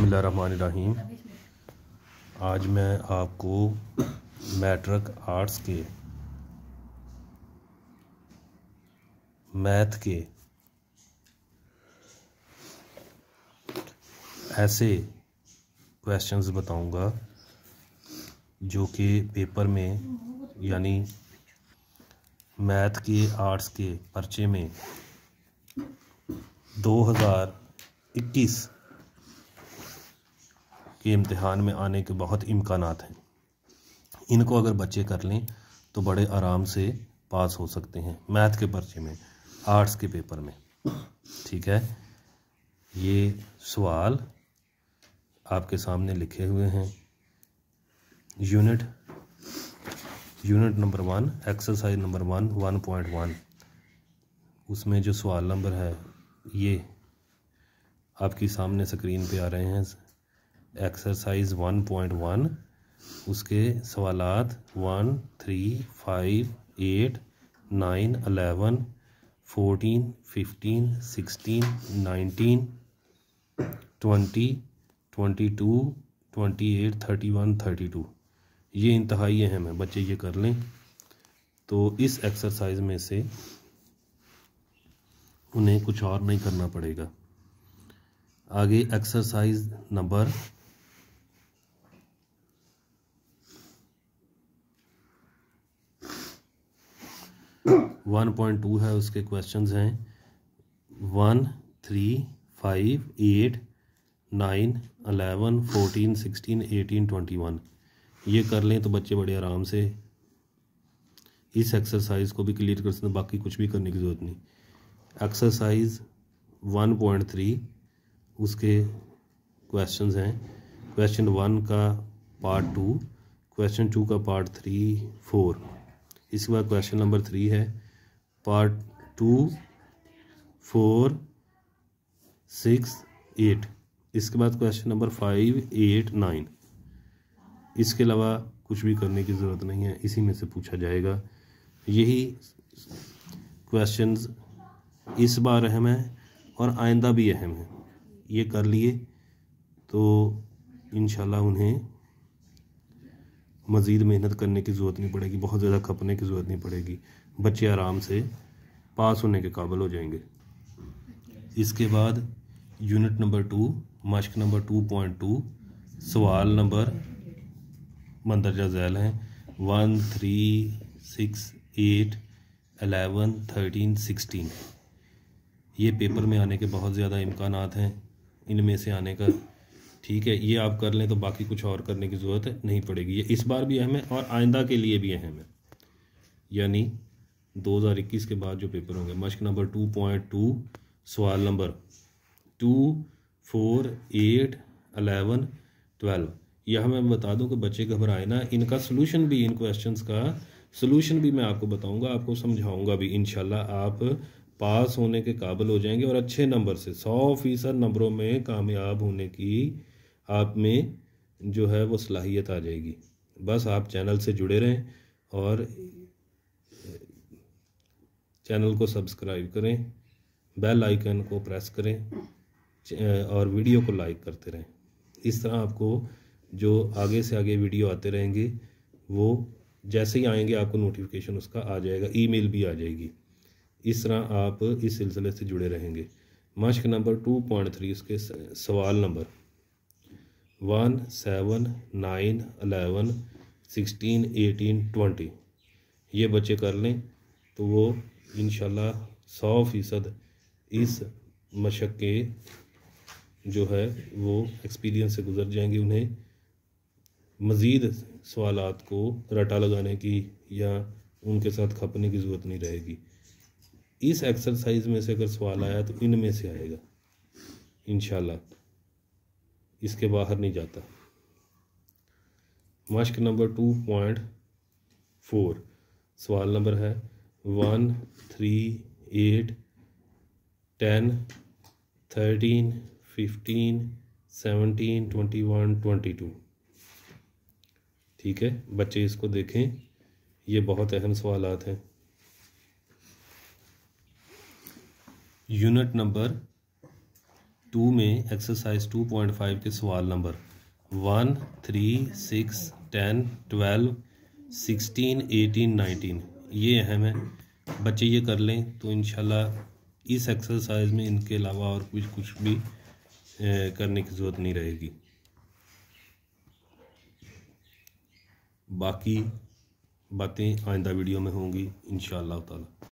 बसमीम आज मैं आपको मैट्रिक आर्ट्स के मैथ के ऐसे क्वेश्चंस बताऊंगा जो कि पेपर में यानी मैथ के आर्ट्स के पर्चे में 2021 के इम्तहान में आने के बहुत इम्कान हैं इनको अगर बच्चे कर लें तो बड़े आराम से पास हो सकते हैं मैथ के पर्चे में आर्ट्स के पेपर में ठीक है ये सवाल आपके सामने लिखे हुए हैं unit unit number one exercise number one one point one उसमें जो सवाल नंबर है ये आपकी सामने स्क्रीन पे आ रहे हैं एक्सरसाइज 1.1 उसके सवाल one three five eight nine eleven fourteen fifteen sixteen nineteen twenty twenty two twenty eight thirty one thirty two ये इंतहाई अहम है बच्चे ये कर लें तो इस एक्सरसाइज में से उन्हें कुछ और नहीं करना पड़ेगा आगे exercise number one point two है उसके क्वेश्चन हैं one three five eight nine eleven fourteen sixteen eighteen twenty one ये कर लें तो बच्चे बड़े आराम से इस एक्सरसाइज को भी क्लियर कर सकते हैं बाकी कुछ भी करने की ज़रूरत नहीं एक्सरसाइज वन पॉइंट थ्री उसके क्वेश्चंस हैं क्वेश्चन वन का पार्ट टू क्वेश्चन टू का पार्ट थ्री फोर इसके बाद क्वेश्चन नंबर थ्री है part two four six eight इसके बाद question number five eight nine इसके अलावा कुछ भी करने की ज़रूरत नहीं है इसी में से पूछा जाएगा यही क्वेश्चंस इस बार अहम है और आइंदा भी अहम है ये कर लिए तो इन उन्हें मज़ीद मेहनत करने की ज़रूरत नहीं पड़ेगी बहुत ज़्यादा खपने की ज़रूरत नहीं पड़ेगी बच्चे आराम से पास होने के काबिल हो जाएंगे इसके बाद यूनिट नंबर टू मश्क नंबर टू पॉइंट टू सवाल नंबर मंदरजा ज़ैल हैं one three six eight eleven thirteen sixteen ये पेपर में आने के बहुत ज़्यादा इम्कान हैं इनमें से आने का ठीक है ये आप कर लें तो बाकी कुछ और करने की ज़रूरत नहीं पड़ेगी ये इस बार भी अहम है और आइंदा के लिए भी अहम है यानी 2021 के बाद जो पेपर होंगे मश्क नंबर 2.2 सवाल number two four eight eleven twelve यह मैं बता दूं कि बच्चे घबराए ना इनका सलूशन भी इन क्वेश्चंस का सलूशन भी मैं आपको बताऊंगा आपको समझाऊंगा भी इन आप पास होने के काबिल हो जाएंगे और अच्छे नंबर से सौ फीसद नंबरों में कामयाब होने की आप में जो है वो सलाहियत आ जाएगी बस आप चैनल से जुड़े रहें और चैनल को सब्सक्राइब करें बेल आइकन को प्रेस करें और वीडियो को लाइक करते रहें इस तरह आपको जो आगे से आगे वीडियो आते रहेंगे वो जैसे ही आएंगे आपको नोटिफिकेशन उसका आ जाएगा ईमेल भी आ जाएगी इस तरह आप इस सिलसिले से जुड़े रहेंगे मश्क नंबर टू पॉइंट थ्री उसके सवाल number one seven nine eleven sixteen eighteen twenty ये बच्चे कर लें तो वो इन सौ फीसद इस मशक के जो है वो एक्सपीरियंस से गुजर जाएंगे उन्हें मज़ीद सवाल को रटा लगाने की या उनके साथ खपने की ज़रूरत नहीं रहेगी इस एक्सरसाइज में से अगर सवाल आया तो इनमें से आएगा इन इसके बाहर नहीं जाता मश्क नंबर टू पॉइंट फोर सवाल नंबर है one three eight ten thirteen fifteen seventeen twenty one twenty two ठीक है बच्चे इसको देखें ये बहुत अहम सवाल हैं यूनिट नंबर टू में एक्सरसाइज टू पॉइंट फाइव के सवाल number one three six ten twelve sixteen eighteen nineteen ये अहम है बच्चे ये कर लें तो इन इस एक्सरसाइज में इनके अलावा और कुछ कुछ भी करने की ज़रूरत नहीं रहेगी बाकी बातें आइंदा वीडियो में होंगी इन ताला